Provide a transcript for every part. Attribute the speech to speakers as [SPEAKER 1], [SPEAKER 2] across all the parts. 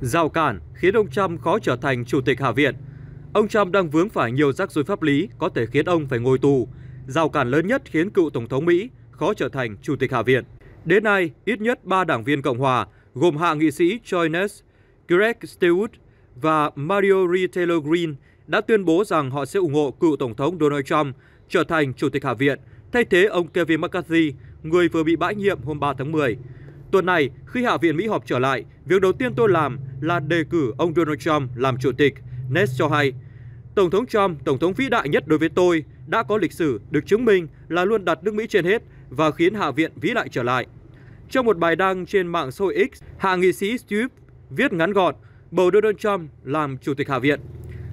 [SPEAKER 1] rào cản khiến ông Trump khó trở thành chủ tịch Hạ viện. Ông Trump đang vướng phải nhiều rắc rối pháp lý có thể khiến ông phải ngồi tù. Rào cản lớn nhất khiến cựu tổng thống Mỹ khó trở thành chủ tịch Hạ viện. Đến nay, ít nhất 3 đảng viên Cộng hòa gồm hạ nghị sĩ Joy Ness, Greg Stewart và Mario Ri Taylor Green, đã tuyên bố rằng họ sẽ ủng hộ cựu tổng thống Donald Trump trở thành chủ tịch Hạ viện, thay thế ông Kevin McCarthy, người vừa bị bãi nhiệm hôm 3 tháng 10. Tuần này, khi Hạ viện Mỹ họp trở lại, việc đầu tiên tôi làm là đề cử ông Donald Trump làm chủ tịch, Ness cho hay. Tổng thống Trump, tổng thống vĩ đại nhất đối với tôi, đã có lịch sử được chứng minh là luôn đặt nước Mỹ trên hết và khiến Hạ viện vĩ đại trở lại. Trong một bài đăng trên mạng xã hội X, hạ nghị sĩ Steve viết ngắn gọn bầu Donald Trump làm chủ tịch Hạ viện.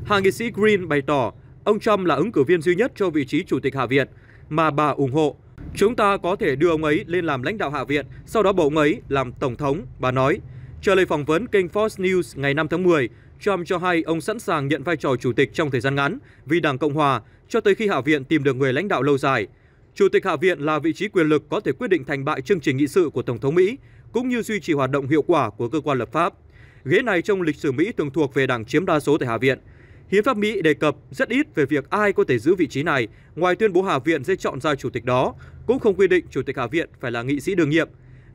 [SPEAKER 1] Hạ nghị sĩ Green bày tỏ ông Trump là ứng cử viên duy nhất cho vị trí chủ tịch Hạ viện mà bà ủng hộ Chúng ta có thể đưa ông ấy lên làm lãnh đạo Hạ viện, sau đó bầu ông ấy làm Tổng thống, bà nói. Trả lời phỏng vấn kênh Fox News ngày 5 tháng 10, Trump cho hay ông sẵn sàng nhận vai trò chủ tịch trong thời gian ngắn vì Đảng Cộng Hòa cho tới khi Hạ viện tìm được người lãnh đạo lâu dài. Chủ tịch Hạ viện là vị trí quyền lực có thể quyết định thành bại chương trình nghị sự của Tổng thống Mỹ, cũng như duy trì hoạt động hiệu quả của cơ quan lập pháp. Ghế này trong lịch sử Mỹ thường thuộc về đảng chiếm đa số tại Hạ viện – Hiến pháp Mỹ đề cập rất ít về việc ai có thể giữ vị trí này, ngoài tuyên bố Hạ viện sẽ chọn ra chủ tịch đó, cũng không quy định chủ tịch Hạ viện phải là nghị sĩ đương nhiệm.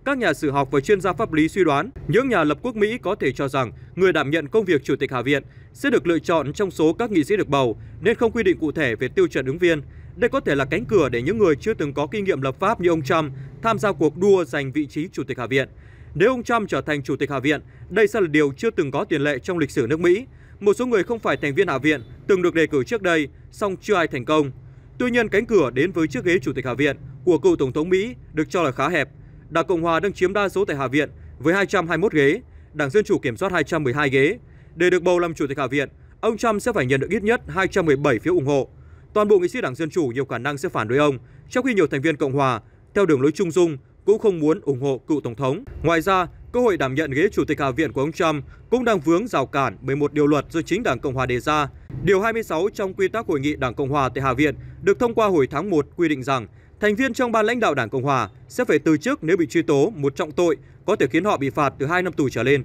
[SPEAKER 1] Các nhà sử học và chuyên gia pháp lý suy đoán, những nhà lập quốc Mỹ có thể cho rằng người đảm nhận công việc chủ tịch Hạ viện sẽ được lựa chọn trong số các nghị sĩ được bầu, nên không quy định cụ thể về tiêu chuẩn ứng viên. Đây có thể là cánh cửa để những người chưa từng có kinh nghiệm lập pháp như ông Trump tham gia cuộc đua giành vị trí chủ tịch Hạ viện. Nếu ông Trump trở thành chủ tịch Hạ viện, đây sẽ là điều chưa từng có tiền lệ trong lịch sử nước Mỹ. Một số người không phải thành viên Hạ viện từng được đề cử trước đây, song chưa ai thành công. Tuy nhiên, cánh cửa đến với chiếc ghế Chủ tịch Hạ viện của cựu Tổng thống Mỹ được cho là khá hẹp. Đảng Cộng hòa đang chiếm đa số tại Hạ viện với 221 ghế, Đảng Dân chủ kiểm soát 212 ghế. Để được bầu làm Chủ tịch Hạ viện, ông Trump sẽ phải nhận được ít nhất 217 phiếu ủng hộ. Toàn bộ nghị sĩ Đảng Dân chủ nhiều khả năng sẽ phản đối ông, trong khi nhiều thành viên Cộng hòa theo đường lối trung dung cũng không muốn ủng hộ cựu tổng thống. Ngoài ra, cơ hội đảm nhận ghế chủ tịch Hạ viện của ông Trump cũng đang vướng rào cản bởi một điều luật do chính Đảng Cộng hòa đề ra. Điều 26 trong quy tắc hội nghị Đảng Cộng hòa tại Hạ viện được thông qua hồi tháng 1 quy định rằng thành viên trong ban lãnh đạo Đảng Cộng hòa sẽ phải từ chức nếu bị truy tố một trọng tội có thể khiến họ bị phạt từ 2 năm tù trở lên.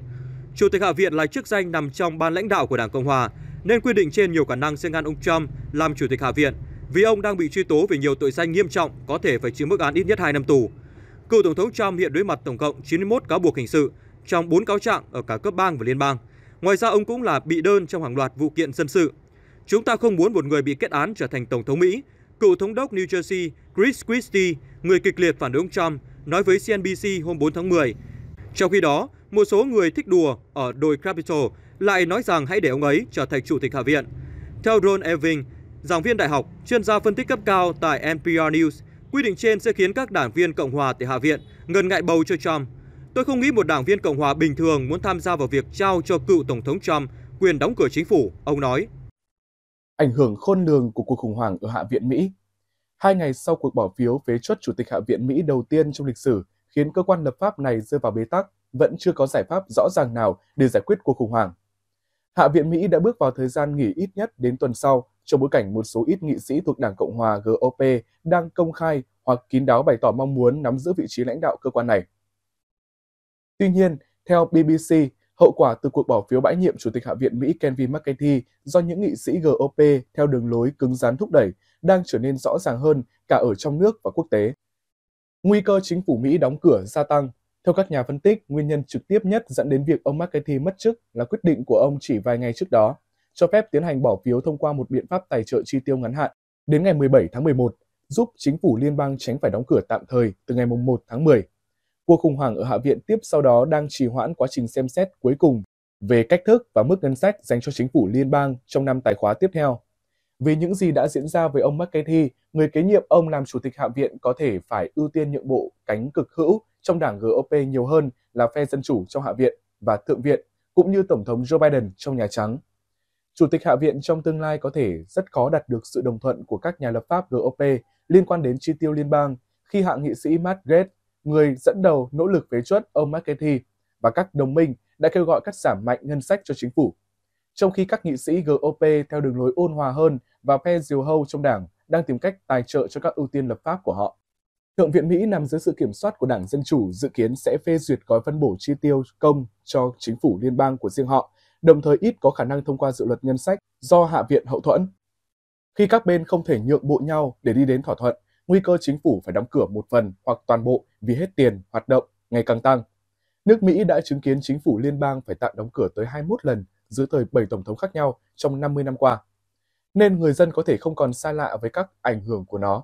[SPEAKER 1] Chủ tịch Hạ viện là chức danh nằm trong ban lãnh đạo của Đảng Cộng hòa, nên quy định trên nhiều khả năng sẽ ngăn ông Trump làm chủ tịch Hạ viện vì ông đang bị truy tố về nhiều tội danh nghiêm trọng có thể phải chịu mức án ít nhất 2 năm tù. Cựu Tổng thống Trump hiện đối mặt tổng cộng 91 cáo buộc hình sự, trong 4 cáo trạng ở cả cấp bang và liên bang. Ngoài ra, ông cũng là bị đơn trong hàng loạt vụ kiện dân sự. Chúng ta không muốn một người bị kết án trở thành Tổng thống Mỹ, cựu thống đốc New Jersey Chris Christie, người kịch liệt phản đối ông Trump, nói với CNBC hôm 4 tháng 10. Trong khi đó, một số người thích đùa ở đồi Capitol lại nói rằng hãy để ông ấy trở thành chủ tịch Hạ viện. Theo Ron Irving, giảng viên đại học, chuyên gia phân tích cấp cao tại NPR News, Quy định trên sẽ khiến các đảng viên Cộng hòa tại Hạ viện ngần ngại bầu cho Trump. Tôi không nghĩ một đảng viên Cộng hòa bình thường muốn tham gia vào việc trao cho cựu Tổng thống Trump quyền đóng cửa chính phủ, ông nói.
[SPEAKER 2] Ảnh hưởng khôn lường của cuộc khủng hoảng ở Hạ viện Mỹ Hai ngày sau cuộc bỏ phiếu phế chốt Chủ tịch Hạ viện Mỹ đầu tiên trong lịch sử khiến cơ quan lập pháp này rơi vào bế tắc, vẫn chưa có giải pháp rõ ràng nào để giải quyết cuộc khủng hoảng. Hạ viện Mỹ đã bước vào thời gian nghỉ ít nhất đến tuần sau trong bối cảnh một số ít nghị sĩ thuộc Đảng Cộng hòa GOP đang công khai hoặc kín đáo bày tỏ mong muốn nắm giữ vị trí lãnh đạo cơ quan này. Tuy nhiên, theo BBC, hậu quả từ cuộc bỏ phiếu bãi nhiệm Chủ tịch Hạ viện Mỹ Kevin McCarthy do những nghị sĩ GOP theo đường lối cứng rắn thúc đẩy đang trở nên rõ ràng hơn cả ở trong nước và quốc tế. Nguy cơ chính phủ Mỹ đóng cửa gia tăng. Theo các nhà phân tích, nguyên nhân trực tiếp nhất dẫn đến việc ông McCarthy mất chức là quyết định của ông chỉ vài ngày trước đó cho phép tiến hành bỏ phiếu thông qua một biện pháp tài trợ chi tiêu ngắn hạn đến ngày 17 tháng 11, giúp chính phủ liên bang tránh phải đóng cửa tạm thời từ ngày 1 tháng 10. Cuộc khủng hoảng ở Hạ viện tiếp sau đó đang trì hoãn quá trình xem xét cuối cùng về cách thức và mức ngân sách dành cho chính phủ liên bang trong năm tài khóa tiếp theo. Vì những gì đã diễn ra với ông McCarthy, người kế nhiệm ông làm chủ tịch Hạ viện có thể phải ưu tiên nhượng bộ cánh cực hữu trong đảng GOP nhiều hơn là phe dân chủ trong Hạ viện và Thượng viện, cũng như Tổng thống Joe Biden trong Nhà Trắng. Chủ tịch Hạ viện trong tương lai có thể rất khó đạt được sự đồng thuận của các nhà lập pháp GOP liên quan đến chi tiêu liên bang khi hạ nghị sĩ Matt Gaetz, người dẫn đầu nỗ lực phế chuất ông McCarthy và các đồng minh đã kêu gọi cắt giảm mạnh ngân sách cho chính phủ. Trong khi các nghị sĩ GOP theo đường lối ôn hòa hơn và phe diều hâu trong đảng đang tìm cách tài trợ cho các ưu tiên lập pháp của họ. Thượng viện Mỹ nằm dưới sự kiểm soát của Đảng Dân Chủ dự kiến sẽ phê duyệt gói phân bổ chi tiêu công cho chính phủ liên bang của riêng họ đồng thời ít có khả năng thông qua dự luật ngân sách do Hạ viện hậu thuẫn. Khi các bên không thể nhượng bộ nhau để đi đến thỏa thuận, nguy cơ chính phủ phải đóng cửa một phần hoặc toàn bộ vì hết tiền, hoạt động ngày càng tăng. Nước Mỹ đã chứng kiến chính phủ liên bang phải tạm đóng cửa tới 21 lần dưới thời 7 tổng thống khác nhau trong 50 năm qua. Nên người dân có thể không còn xa lạ với các ảnh hưởng của nó.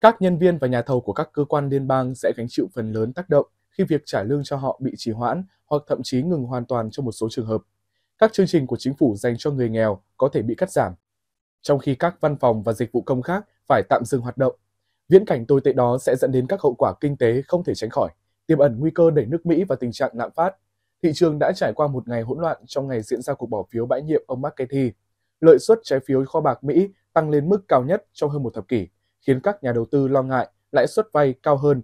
[SPEAKER 2] Các nhân viên và nhà thầu của các cơ quan liên bang sẽ gánh chịu phần lớn tác động khi việc trả lương cho họ bị trì hoãn hoặc thậm chí ngừng hoàn toàn trong một số trường hợp các chương trình của chính phủ dành cho người nghèo có thể bị cắt giảm, trong khi các văn phòng và dịch vụ công khác phải tạm dừng hoạt động. Viễn cảnh tồi tệ đó sẽ dẫn đến các hậu quả kinh tế không thể tránh khỏi, tiềm ẩn nguy cơ đẩy nước Mỹ vào tình trạng lạm phát. Thị trường đã trải qua một ngày hỗn loạn trong ngày diễn ra cuộc bỏ phiếu bãi nhiệm ông McCarthy. Lợi suất trái phiếu kho bạc Mỹ tăng lên mức cao nhất trong hơn một thập kỷ, khiến các nhà đầu tư lo ngại lãi suất vay cao hơn,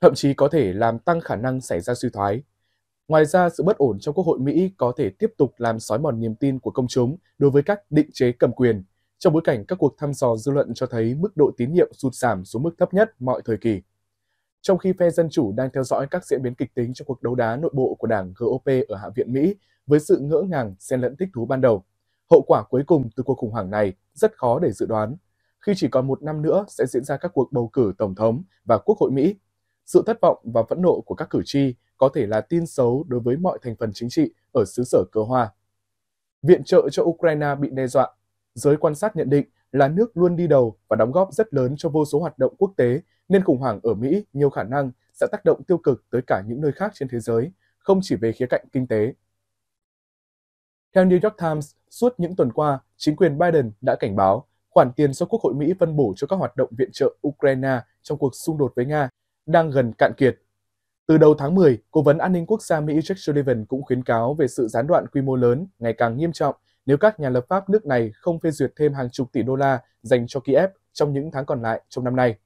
[SPEAKER 2] thậm chí có thể làm tăng khả năng xảy ra suy thoái. Ngoài ra, sự bất ổn trong Quốc hội Mỹ có thể tiếp tục làm sói mòn niềm tin của công chúng đối với các định chế cầm quyền, trong bối cảnh các cuộc thăm dò dư luận cho thấy mức độ tín nhiệm sụt giảm xuống mức thấp nhất mọi thời kỳ. Trong khi phe Dân Chủ đang theo dõi các diễn biến kịch tính trong cuộc đấu đá nội bộ của đảng GOP ở Hạ viện Mỹ với sự ngỡ ngàng xen lẫn thích thú ban đầu, hậu quả cuối cùng từ cuộc khủng hoảng này rất khó để dự đoán, khi chỉ còn một năm nữa sẽ diễn ra các cuộc bầu cử Tổng thống và Quốc hội Mỹ. Sự thất vọng và phẫn nộ của các cử tri có thể là tin xấu đối với mọi thành phần chính trị ở xứ sở cờ hoa. Viện trợ cho Ukraine bị đe dọa. Giới quan sát nhận định là nước luôn đi đầu và đóng góp rất lớn cho vô số hoạt động quốc tế, nên khủng hoảng ở Mỹ nhiều khả năng sẽ tác động tiêu cực tới cả những nơi khác trên thế giới, không chỉ về khía cạnh kinh tế. Theo New York Times, suốt những tuần qua, chính quyền Biden đã cảnh báo khoản tiền do Quốc hội Mỹ phân bổ cho các hoạt động viện trợ Ukraine trong cuộc xung đột với Nga đang gần cạn kiệt từ đầu tháng 10, Cố vấn An ninh Quốc gia Mỹ Jack Sullivan cũng khuyến cáo về sự gián đoạn quy mô lớn ngày càng nghiêm trọng nếu các nhà lập pháp nước này không phê duyệt thêm hàng chục tỷ đô la dành cho Kiev trong những tháng còn lại trong năm nay.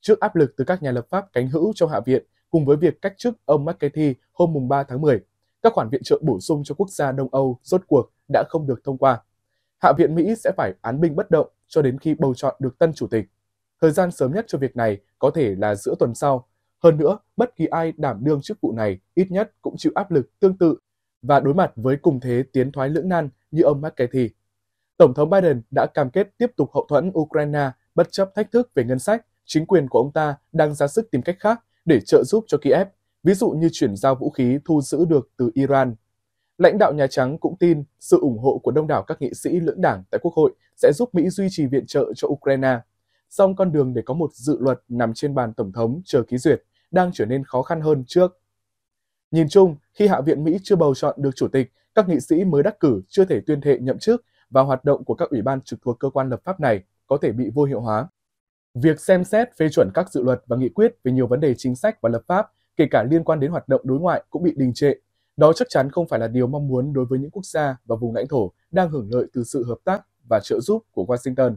[SPEAKER 2] Trước áp lực từ các nhà lập pháp cánh hữu trong Hạ viện cùng với việc cách chức ông McCarthy hôm mùng 3 tháng 10, các khoản viện trợ bổ sung cho quốc gia Đông Âu rốt cuộc đã không được thông qua. Hạ viện Mỹ sẽ phải án binh bất động cho đến khi bầu chọn được tân chủ tịch. Thời gian sớm nhất cho việc này có thể là giữa tuần sau hơn nữa, bất kỳ ai đảm đương chức vụ này ít nhất cũng chịu áp lực tương tự và đối mặt với cùng thế tiến thoái lưỡng nan như ông McCarthy. Tổng thống Biden đã cam kết tiếp tục hậu thuẫn Ukraine bất chấp thách thức về ngân sách, chính quyền của ông ta đang ra sức tìm cách khác để trợ giúp cho Kiev, ví dụ như chuyển giao vũ khí thu giữ được từ Iran. Lãnh đạo Nhà Trắng cũng tin sự ủng hộ của đông đảo các nghị sĩ lưỡng đảng tại Quốc hội sẽ giúp Mỹ duy trì viện trợ cho Ukraine. Song con đường để có một dự luật nằm trên bàn Tổng thống chờ ký duyệt đang trở nên khó khăn hơn trước. Nhìn chung, khi Hạ viện Mỹ chưa bầu chọn được chủ tịch, các nghị sĩ mới đắc cử chưa thể tuyên thệ nhậm chức và hoạt động của các ủy ban trực thuộc cơ quan lập pháp này có thể bị vô hiệu hóa. Việc xem xét phê chuẩn các dự luật và nghị quyết về nhiều vấn đề chính sách và lập pháp, kể cả liên quan đến hoạt động đối ngoại cũng bị đình trệ. Đó chắc chắn không phải là điều mong muốn đối với những quốc gia và vùng lãnh thổ đang hưởng lợi từ sự hợp tác và trợ giúp của Washington.